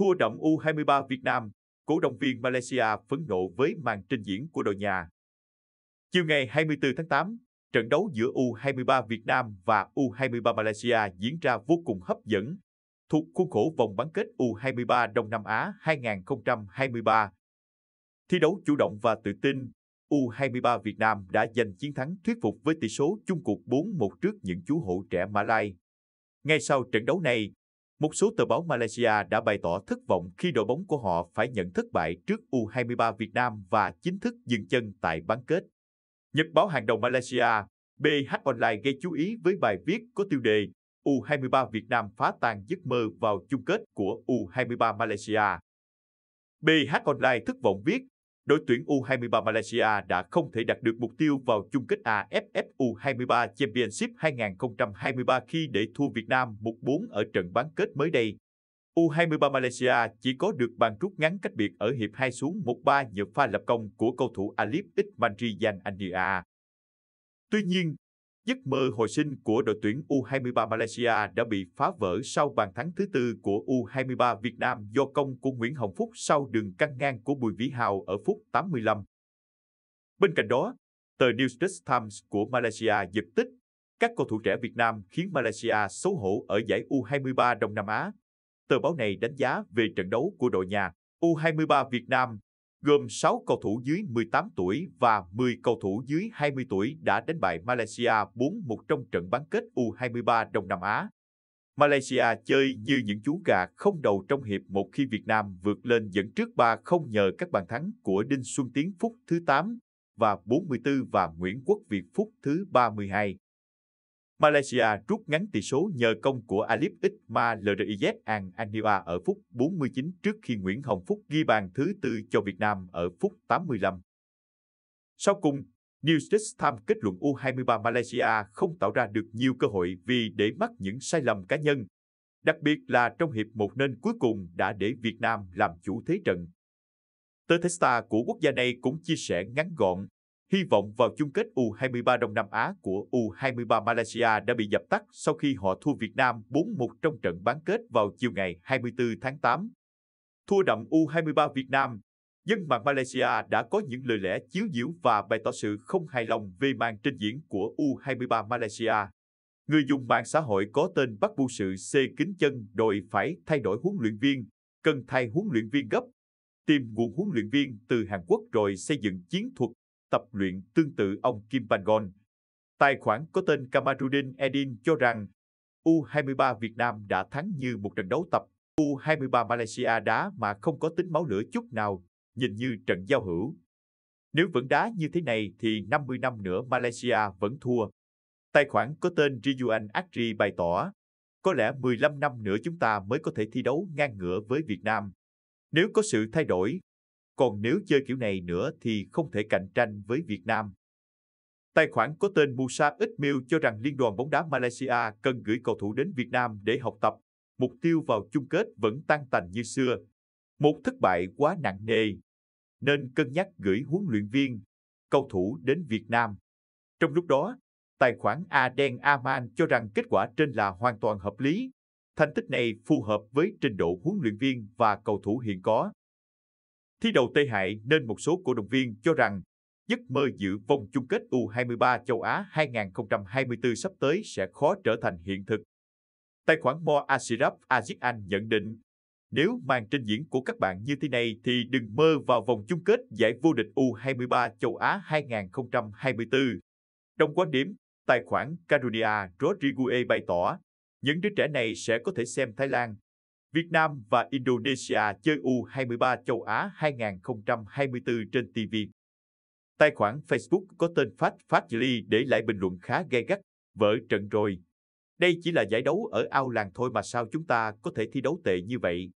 thua đậm U23 Việt Nam, cổ động viên Malaysia phấn nộ với màn trình diễn của đội nhà. Chiều ngày 24 tháng 8, trận đấu giữa U23 Việt Nam và U23 Malaysia diễn ra vô cùng hấp dẫn, thuộc khuôn khổ vòng bán kết U23 Đông Nam Á 2023. Thi đấu chủ động và tự tin, U23 Việt Nam đã giành chiến thắng thuyết phục với tỷ số chung cuộc 4-1 trước những chú hậu trẻ Mã Lai. Ngay sau trận đấu này, một số tờ báo Malaysia đã bày tỏ thất vọng khi đội bóng của họ phải nhận thất bại trước U23 Việt Nam và chính thức dừng chân tại bán kết. Nhật báo hàng đầu Malaysia, BH Online gây chú ý với bài viết có tiêu đề U23 Việt Nam phá tan giấc mơ vào chung kết của U23 Malaysia. BH Online thất vọng viết đội tuyển U23 Malaysia đã không thể đạt được mục tiêu vào chung kết AFF U23 Championship 2023 khi để thua Việt Nam 1-4 ở trận bán kết mới đây. U23 Malaysia chỉ có được bàn rút ngắn cách biệt ở hiệp 2 xuống 1-3 nhờ pha lập công của cầu thủ Alip Ismanri Yan Tuy nhiên, Giấc mơ hồi sinh của đội tuyển U23 Malaysia đã bị phá vỡ sau bàn thắng thứ tư của U23 Việt Nam do công của Nguyễn Hồng Phúc sau đường căng ngang của Bùi Vĩ Hào ở phút 85. Bên cạnh đó, tờ New Times của Malaysia giật tích các cầu thủ trẻ Việt Nam khiến Malaysia xấu hổ ở giải U23 Đông Nam Á. Tờ báo này đánh giá về trận đấu của đội nhà U23 Việt Nam gồm 6 cầu thủ dưới 18 tuổi và 10 cầu thủ dưới 20 tuổi đã đánh bại Malaysia 4-1 trong trận bán kết U23 Đông Nam Á. Malaysia chơi như những chú gà không đầu trong hiệp một khi Việt Nam vượt lên dẫn trước 3 không nhờ các bàn thắng của Đinh Xuân Tiến Phúc thứ 8 và 44 và Nguyễn Quốc Việt Phúc thứ 32. Malaysia rút ngắn tỷ số nhờ công của Alip Isma Ldriz An Aniwa ở phút 49 trước khi Nguyễn Hồng Phúc ghi bàn thứ tư cho Việt Nam ở phút 85. Sau cùng, Newsdesk Time kết luận U23 Malaysia không tạo ra được nhiều cơ hội vì để mắc những sai lầm cá nhân, đặc biệt là trong hiệp một nên cuối cùng đã để Việt Nam làm chủ thế trận. Tờ Testa của quốc gia này cũng chia sẻ ngắn gọn Hy vọng vào chung kết U23 Đông Nam Á của U23 Malaysia đã bị dập tắt sau khi họ thua Việt Nam 4-1 trong trận bán kết vào chiều ngày 24 tháng 8. Thua đậm U23 Việt Nam, dân mạng Malaysia đã có những lời lẽ chiếu diễu và bày tỏ sự không hài lòng về màn trình diễn của U23 Malaysia. Người dùng mạng xã hội có tên bắt bu sự C kính chân đội phải thay đổi huấn luyện viên, cần thay huấn luyện viên gấp, tìm nguồn huấn luyện viên từ Hàn Quốc rồi xây dựng chiến thuật tập luyện tương tự ông Kim Bangon. Tài khoản có tên Kamarudin Edin cho rằng U23 Việt Nam đã thắng như một trận đấu tập U23 Malaysia đá mà không có tính máu lửa chút nào, nhìn như trận giao hữu. Nếu vẫn đá như thế này thì 50 năm nữa Malaysia vẫn thua. Tài khoản có tên Riyuan Akri bày tỏ, có lẽ 15 năm nữa chúng ta mới có thể thi đấu ngang ngửa với Việt Nam. Nếu có sự thay đổi, còn nếu chơi kiểu này nữa thì không thể cạnh tranh với Việt Nam. Tài khoản có tên Musa Ismail cho rằng Liên đoàn bóng đá Malaysia cần gửi cầu thủ đến Việt Nam để học tập, mục tiêu vào chung kết vẫn tan tành như xưa. Một thất bại quá nặng nề, nên cân nhắc gửi huấn luyện viên, cầu thủ đến Việt Nam. Trong lúc đó, tài khoản A Aden Aman cho rằng kết quả trên là hoàn toàn hợp lý. Thành tích này phù hợp với trình độ huấn luyện viên và cầu thủ hiện có. Thi đấu tệ hại nên một số cổ động viên cho rằng giấc mơ giữ vòng chung kết U23 châu Á 2024 sắp tới sẽ khó trở thành hiện thực. Tài khoản Mo Asirap Aziz Anh nhận định, nếu màn trình diễn của các bạn như thế này thì đừng mơ vào vòng chung kết giải vô địch U23 châu Á 2024. Trong quan điểm, tài khoản Carunia Rodriguez bày tỏ, những đứa trẻ này sẽ có thể xem Thái Lan Việt Nam và Indonesia chơi U23 châu Á 2024 trên TV. Tài khoản Facebook có tên Phát Phát Ly để lại bình luận khá gay gắt, vỡ trận rồi. Đây chỉ là giải đấu ở ao làng thôi mà sao chúng ta có thể thi đấu tệ như vậy.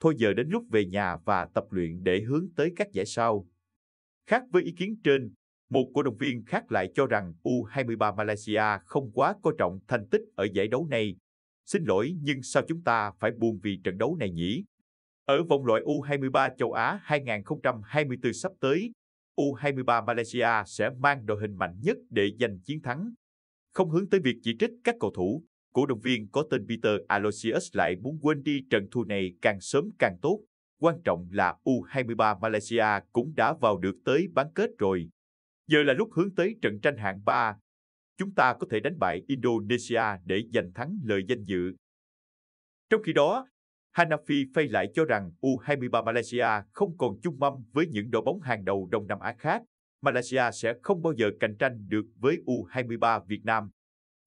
Thôi giờ đến lúc về nhà và tập luyện để hướng tới các giải sau. Khác với ý kiến trên, một cổ động viên khác lại cho rằng U23 Malaysia không quá coi trọng thành tích ở giải đấu này Xin lỗi nhưng sao chúng ta phải buồn vì trận đấu này nhỉ? Ở vòng loại U23 châu Á 2024 sắp tới, U23 Malaysia sẽ mang đội hình mạnh nhất để giành chiến thắng. Không hướng tới việc chỉ trích các cầu thủ, cổ động viên có tên Peter Aloysius lại muốn quên đi trận thua này càng sớm càng tốt. Quan trọng là U23 Malaysia cũng đã vào được tới bán kết rồi. Giờ là lúc hướng tới trận tranh hạng 3 chúng ta có thể đánh bại Indonesia để giành thắng lợi danh dự. Trong khi đó, Hanafi phay lại cho rằng U23 Malaysia không còn chung mâm với những đội bóng hàng đầu Đông Nam Á khác. Malaysia sẽ không bao giờ cạnh tranh được với U23 Việt Nam.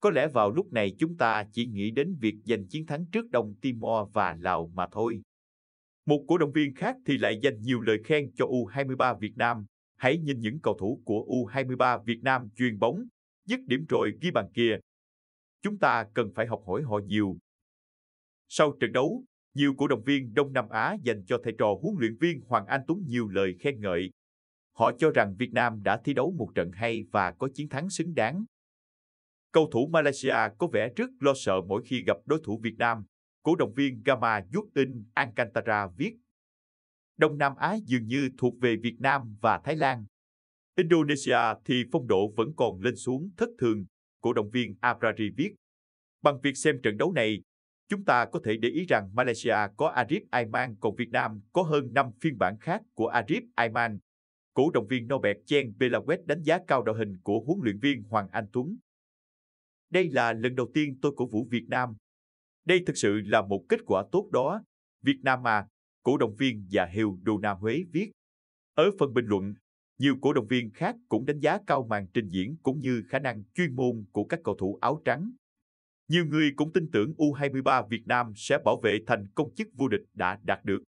Có lẽ vào lúc này chúng ta chỉ nghĩ đến việc giành chiến thắng trước Đông Timor và Lào mà thôi. Một cổ động viên khác thì lại dành nhiều lời khen cho U23 Việt Nam. Hãy nhìn những cầu thủ của U23 Việt Nam chuyền bóng, dứt điểm rồi ghi bàn kia. Chúng ta cần phải học hỏi họ nhiều. Sau trận đấu, nhiều cổ động viên Đông Nam Á dành cho thầy trò huấn luyện viên Hoàng Anh Tuấn nhiều lời khen ngợi. Họ cho rằng Việt Nam đã thi đấu một trận hay và có chiến thắng xứng đáng. Cầu thủ Malaysia có vẻ rất lo sợ mỗi khi gặp đối thủ Việt Nam. Cổ động viên Gama Dút tin Alcantara viết. Đông Nam Á dường như thuộc về Việt Nam và Thái Lan Indonesia thì phong độ vẫn còn lên xuống thất thường, cổ động viên Abrari viết. Bằng việc xem trận đấu này, chúng ta có thể để ý rằng Malaysia có Arif Aiman còn Việt Nam có hơn 5 phiên bản khác của Arif Aiman. Cổ động viên Nobel Chen Belawet đánh giá cao đội hình của huấn luyện viên Hoàng Anh Tuấn. Đây là lần đầu tiên tôi cổ vũ Việt Nam. Đây thực sự là một kết quả tốt đó. Việt Nam à? cổ động viên và dạ Hiều Đô Nam Huế viết. Ở phần bình luận, nhiều cổ động viên khác cũng đánh giá cao màn trình diễn cũng như khả năng chuyên môn của các cầu thủ áo trắng. Nhiều người cũng tin tưởng U23 Việt Nam sẽ bảo vệ thành công chức vô địch đã đạt được.